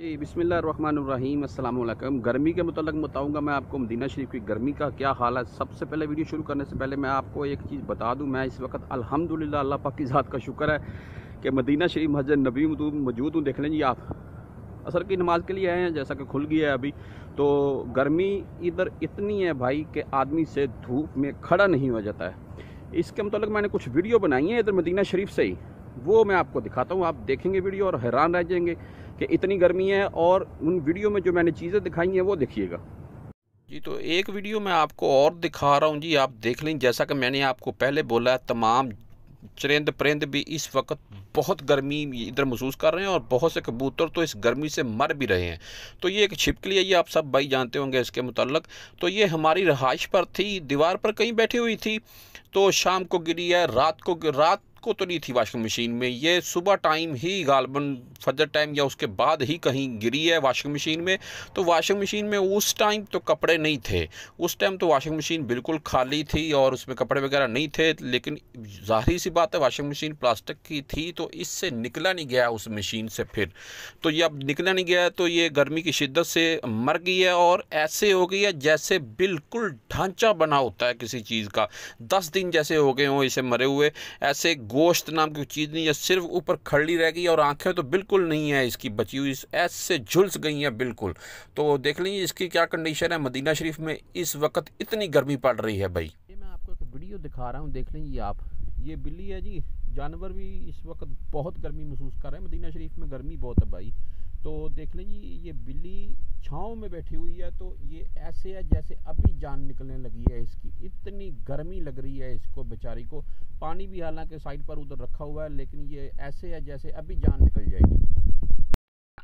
जी बिसमिल्ल अल्लाम गर्मी के मतलब बताऊंगा मैं आपको मदीना शरीफ की गर्मी का क्या हाल है सबसे पहले वीडियो शुरू करने से पहले मैं आपको एक चीज़ बता दूं मैं इस वक्त अल्हम्दुलिल्लाह अल्लाह पाक की ज़ात का शुक्र है कि मदीना शरीफ मस्जिद नबी मौजूद हूँ देख लें जी आप असर की नमाज़ के लिए आए हैं जैसा कि खुल गया है अभी तो गर्मी इधर इतनी है भाई कि आदमी से धूप में खड़ा नहीं हो जाता है इसके मतलब मैंने कुछ वीडियो बनाई है इधर मदीना शरीफ से ही वो मैं आपको दिखाता हूँ आप देखेंगे वीडियो और हैरान रह जाएंगे कि इतनी गर्मी है और उन वीडियो में जो मैंने चीज़ें दिखाई हैं वो देखिएगा जी तो एक वीडियो मैं आपको और दिखा रहा हूँ जी आप देख लें जैसा कि मैंने आपको पहले बोला तमाम चरिंद परिंद भी इस वक्त बहुत गर्मी इधर महसूस कर रहे हैं और बहुत से कबूतर तो इस गर्मी से मर भी रहे हैं तो ये एक छिपकली है ये आप सब भाई जानते होंगे इसके मुतलक तो ये हमारी रहाइश पर थी दीवार पर कहीं बैठी हुई थी तो शाम को गिरी है रात को रात को तो नहीं थी वाशिंग मशीन में ये सुबह टाइम ही गालबन फजर टाइम या उसके बाद ही कहीं गिरी है वाशिंग मशीन में तो वाशिंग मशीन में उस टाइम तो कपड़े नहीं थे उस टाइम तो वाशिंग मशीन बिल्कुल खाली थी और उसमें कपड़े वगैरह नहीं थे लेकिन जाहिर सी बात है वाशिंग मशीन प्लास्टिक की थी तो इससे निकला नहीं गया उस मशीन से फिर तो ये अब निकला नहीं गया तो ये गर्मी की शिद्दत से मर गई है और ऐसे हो गई है जैसे बिल्कुल ढांचा बना होता है किसी चीज़ का दस दिन जैसे हो गए हों इसे मरे हुए ऐसे गोश्त नाम की चीज़ नहीं है सिर्फ ऊपर खड़ी रह गई और आंखें तो बिल्कुल नहीं है इसकी बची हुई ऐसे झुलस गई हैं बिल्कुल तो देख लीजिए इसकी क्या कंडीशन है मदीना शरीफ में इस वक्त इतनी गर्मी पड़ रही है भाई ये मैं आपको एक वीडियो दिखा रहा हूँ देख लीजिए आप ये बिल्ली है जी जानवर भी इस वक्त बहुत गर्मी महसूस कर रहे हैं मदीना शरीफ में गर्मी बहुत है भाई तो देख लीजिए ये बिल्ली छाँव में बैठी हुई है तो ये ऐसे है जैसे अभी जान निकलने लगी है इसकी इतनी गर्मी लग रही है इसको बेचारी को पानी भी हालांकि साइड पर उधर रखा हुआ है लेकिन ये ऐसे है जैसे अभी जान निकल जाएगी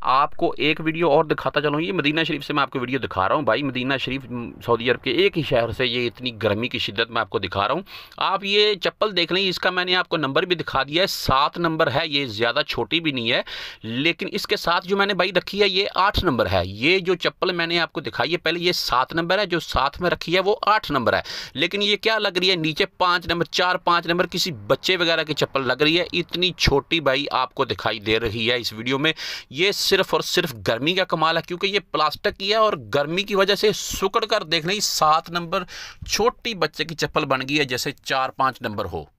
आपको एक वीडियो और दिखाता चलूँ ये मदीना शरीफ से मैं आपको वीडियो दिखा रहा हूँ भाई मदीना शरीफ सऊदी अरब के एक ही शहर से ये इतनी गर्मी की शिद्दत मैं आपको दिखा रहा हूँ आप ये चप्पल देख लें इसका मैंने आपको नंबर भी दिखा दिया है सात नंबर है ये ज़्यादा छोटी भी नहीं है लेकिन इसके साथ जो मैंने भाई रखी है ये आठ नंबर है ये जो चप्पल मैंने आपको दिखाई है पहले ये सात नंबर है जो साथ में रखी है वो आठ नंबर है लेकिन ये क्या लग रही है नीचे पाँच नंबर चार पाँच नंबर किसी बच्चे वगैरह की चप्पल लग रही है इतनी छोटी भाई आपको दिखाई दे रही है इस वीडियो में ये सिर्फ और सिर्फ गर्मी का कमाल है क्योंकि ये प्लास्टिक की है और गर्मी की वजह से सुकड़ कर देखने सात नंबर छोटी बच्चे की चप्पल बन गई है जैसे चार पाँच नंबर हो